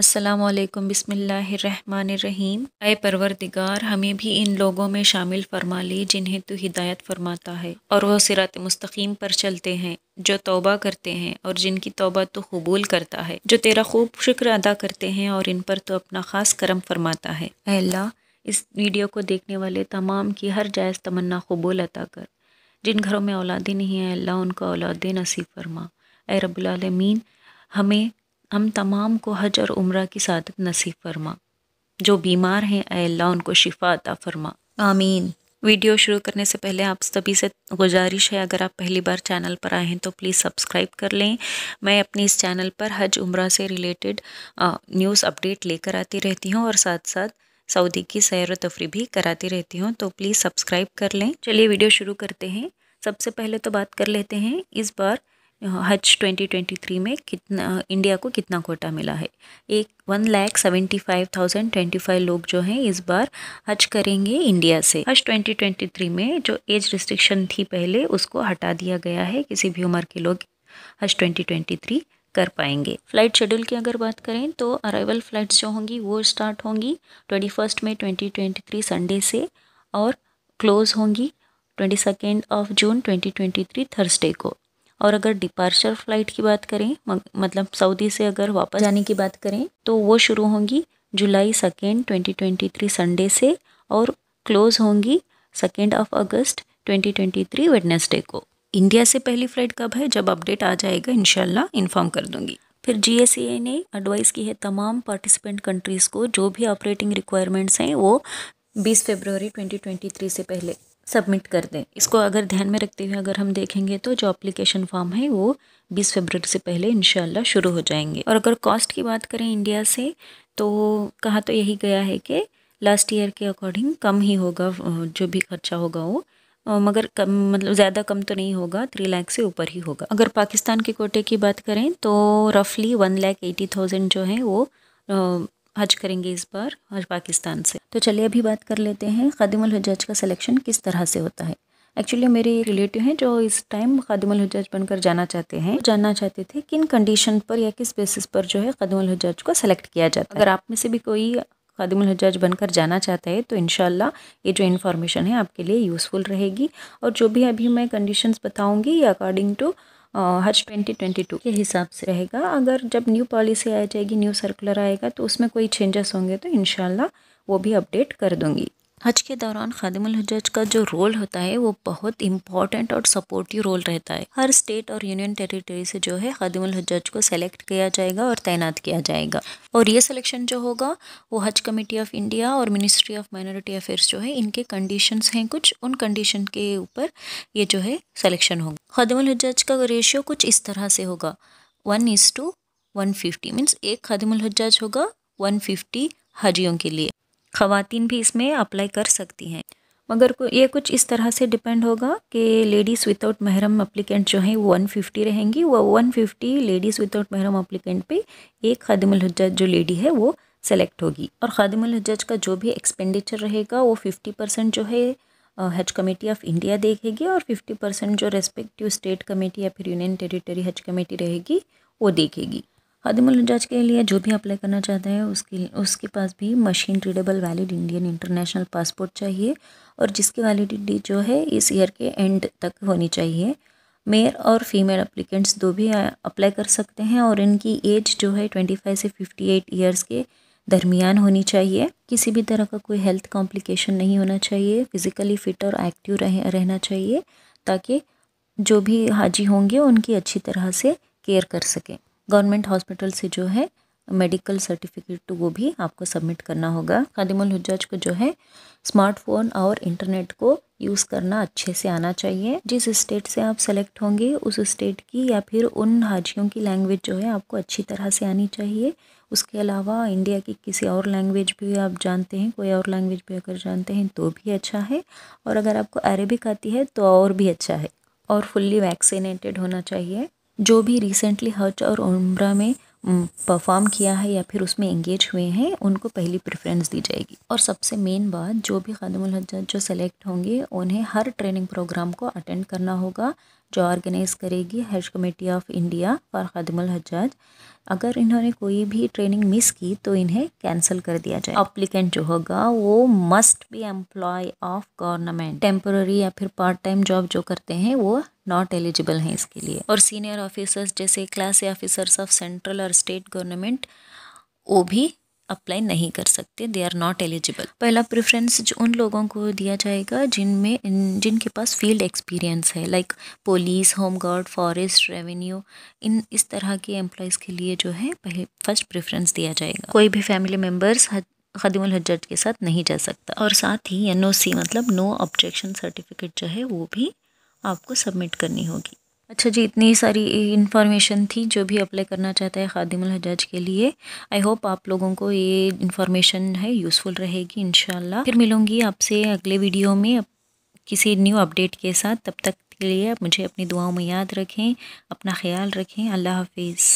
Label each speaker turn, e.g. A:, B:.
A: अस्सलाम बिसमीम अय परवरदिगार हमें भी इन लोगों में शामिल फरमा ले जिन्हें तो हिदायत फरमाता है और वह सिरात मुस्तकीम पर चलते हैं जो तौबा करते हैं और जिनकी तौबा तो कबूल करता है जो तेरा खूब शुक्र अदा करते हैं और इन पर तो अपना ख़ास करम फरमाता है अल्लाह इस वीडियो को देखने वाले तमाम की हर जायज़ तमन्ना कबूल अदा कर जिन घरों में औलादे नहीं है अल्लाह उनको औलादे नसीब फरमा ए आलमीन हमें हम तमाम को हज और उम्र की सादत नसीब फरमा जो बीमार हैं अल्लाह उनको शिफा अता फरमा आमीन वीडियो शुरू करने से पहले आप सभी से गुजारिश है अगर आप पहली बार चैनल पर आए हैं तो प्लीज़ सब्सक्राइब कर लें मैं अपने इस चैनल पर हज उम्र से रिलेटेड न्यूज़ अपडेट लेकर आती रहती हूँ और साथ साथ सऊदी की सैर तफरी भी कराती रहती हूँ तो प्लीज़ सब्सक्राइब कर लें चलिए वीडियो शुरू करते हैं सबसे पहले तो बात कर लेते हैं इस बार हज 2023 में कितना इंडिया को कितना कोटा मिला है एक one lakh seventy five thousand twenty five लोग जो हैं इस बार हज करेंगे इंडिया से हज 2023 में जो एज रिस्ट्रिक्शन थी पहले उसको हटा दिया गया है किसी भी उम्र के लोग हज 2023 कर पाएंगे फ़्लाइट शेड्यूल की अगर बात करें तो अराइवल फ़्लाइट्स जो होंगी वो स्टार्ट होंगी ट्वेंटी फर्स्ट में ट्वेंटी ट्वेंटी थ्री संडे से और क्लोज़ होंगी twenty second of June twenty twenty three Thursday को और अगर डिपार्चर फ्लाइट की बात करें मतलब सऊदी से अगर वापस जाने की बात करें तो वो शुरू होंगी July second twenty twenty three Sunday से और क्लोज़ होंगी second of August twenty twenty three Wednesday को इंडिया से पहली फ़्लाइट कब है जब अपडेट आ जाएगा इनशाला इन्फॉर्म कर दूंगी फिर जी ने एडवाइस की है तमाम पार्टिसिपेंट कंट्रीज़ को जो भी ऑपरेटिंग रिक्वायरमेंट्स हैं वो 20 फरवरी 2023 से पहले सबमिट कर दें इसको अगर ध्यान में रखते हुए अगर हम देखेंगे तो जो अप्लीकेशन फॉर्म है वो बीस फरवरी से पहले इनशाला शुरू हो जाएंगे और अगर कॉस्ट की बात करें इंडिया से तो कहा तो यही गया है कि लास्ट ईयर के अकॉर्डिंग कम ही होगा जो भी खर्चा होगा वो मगर कम मतलब ज़्यादा कम तो नहीं होगा थ्री लाख से ऊपर ही होगा अगर पाकिस्तान के कोटे की बात करें तो रफली वन लैख एटी थाउजेंड जो है वो हज करेंगे इस बार हज पाकिस्तान से तो चलिए अभी बात कर लेते हैं खादिमुल हजाज का सिलेक्शन किस तरह से होता है एक्चुअली मेरे रिलेटिव हैं जो इस टाइम खादिमुल हजाज बनकर जाना चाहते हैं जानना चाहते थे किन कंडीशन पर या किस बेसिस पर जो है खादिमुल हजाज को सेलेक्ट किया जाता है अगर आप में से भी कोई खादिमुल हजाज बनकर जाना चाहता है तो इन ये जो इन्फॉर्मेशन है आपके लिए यूज़फुल रहेगी और जो भी अभी मैं कंडीशन बताऊँगी अकॉर्डिंग टू हज 2022 के हिसाब से रहेगा अगर जब न्यू पॉलिसी आ जाएगी न्यू सर्कुलर आएगा तो उसमें कोई चेंजेस होंगे तो इन वो भी अपडेट कर दूँगी हज के दौरान खादिमजज का जो रोल होता है वो बहुत इम्पोर्टेंट और सपोर्टिव रोल रहता है हर स्टेट और यूनियन टेरिटरी से जो है खादिमजज को सेलेक्ट किया जाएगा और तैनात किया जाएगा और ये सिलेक्शन जो होगा वो हज कमेटी ऑफ इंडिया और मिनिस्ट्री ऑफ माइनॉरिटी अफेयर्स जो है इनके कंडीशन हैं कुछ उन कंडीशन के ऊपर ये जो है सलेक्शन होगा खादिमजज का रेशियो कुछ इस तरह से होगा one is to one fifty means एक खादिमजज होगा वन फिफ्टी के लिए ख़वान भी इसमें अप्लाई कर सकती हैं मगर ये कुछ इस तरह से डिपेंड होगा कि लेडीज़ विदाउट महरम अप्लीकेंट जो हैं वो वन फिफ्टी रहेंगी वह वन फिफ्टी लेडीज़ विदाउट महरम अप्लीकेंट पे एक खादिमलहजत जो लेडी है वो सेलेक्ट होगी और खादिमलहजज का जो भी एक्सपेंडिचर रहेगा वो फिफ्टी परसेंट जो है हज कमेटी ऑफ इंडिया देखेगी और फिफ्टी परसेंट जो रेस्पेक्टिव स्टेट कमेटी या फिर यूनियन टेरिटरी हज कमेटी रहेगी वो देखेगी खादिमुल जज के लिए जो भी अप्लाई करना चाहते हैं उसके उसके पास भी machine readable valid Indian international passport चाहिए और जिसकी वैलिडिटी जो है इस ईयर के एंड तक होनी चाहिए मेल और फीमेल अप्लीकेंट्स दो भी अप्लाई कर सकते हैं और इनकी एज जो है ट्वेंटी फाइव से फिफ्टी एट ईयर्स के दरमियान होनी चाहिए किसी भी तरह का कोई हेल्थ कॉम्प्लिकेशन नहीं होना चाहिए फिज़िकली फ़िट और एक्टिव रह, रहना चाहिए ताकि जो भी हाजी होंगे उनकी अच्छी तरह से केयर कर सकें गवर्नमेंट हॉस्पिटल से जो है मेडिकल सर्टिफिकेट तो वो भी आपको सबमिट करना होगा खादिमुल हजाज को जो है स्मार्टफोन और इंटरनेट को यूज़ करना अच्छे से आना चाहिए जिस स्टेट से आप सेलेक्ट होंगे उस स्टेट की या फिर उन हाजियों की लैंग्वेज जो है आपको अच्छी तरह से आनी चाहिए उसके अलावा इंडिया की किसी और लैंग्वेज भी आप जानते हैं कोई और लैंग्वेज भी अगर जानते हैं तो भी अच्छा है और अगर आपको अरेबिक आती है तो और भी अच्छा है और फुल्ली वैक्सीनेटेड होना चाहिए जो भी रिसेंटली हज और उम्रा में परफॉर्म किया है या फिर उसमें इंगेज हुए हैं उनको पहली प्रेफरेंस दी जाएगी और सबसे मेन बात जो भी खादम हजत जो सेलेक्ट होंगे उन्हें हर ट्रेनिंग प्रोग्राम को अटेंड करना होगा जो ऑर्गेनाइज़ करेगी Haj committee of India for खदमुल हजाज अगर इन्होंने कोई भी ट्रेनिंग मिस की तो इन्हें कैंसिल कर दिया जाए अप्लीकेंट जो होगा वो must be employ of government temporary या फिर पार्ट टाइम जॉब जो करते हैं वो नॉट एलिजिबल हैं इसके लिए और सीनियर ऑफिसर्स जैसे क्लास ऑफिसर्स ऑफ सेंट्रल और स्टेट गवर्नमेंट वो भी अप्लाई नहीं कर सकते दे आर नॉट एलिजिबल पहला प्रेफरेंस जो उन लोगों को दिया जाएगा जिनमें जिनके पास फील्ड एक्सपीरियंस है like police home guard forest revenue इन इस तरह के एम्प्लॉयज़ के लिए जो है पहले फर्स्ट प्रेफरेंस दिया जाएगा कोई भी फैमिली मेम्बर्स खदीमुल हजरत के साथ नहीं जा सकता और साथ ही एन मतलब नो ऑब्जेक्शन सर्टिफिकेट जो है वो भी आपको सबमिट करनी होगी अच्छा जी इतनी सारी इन्फॉर्मेशन थी जो भी अप्लाई करना चाहता है खादिमुल हजाज के लिए आई होप आप लोगों को ये इन्फॉर्मेशन है यूज़फुल रहेगी इन फिर मिलूँगी आपसे अगले वीडियो में किसी न्यू अपडेट के साथ तब तक के लिए आप मुझे अपनी दुआओं में याद रखें अपना ख्याल रखें अल्लाह हाफिज़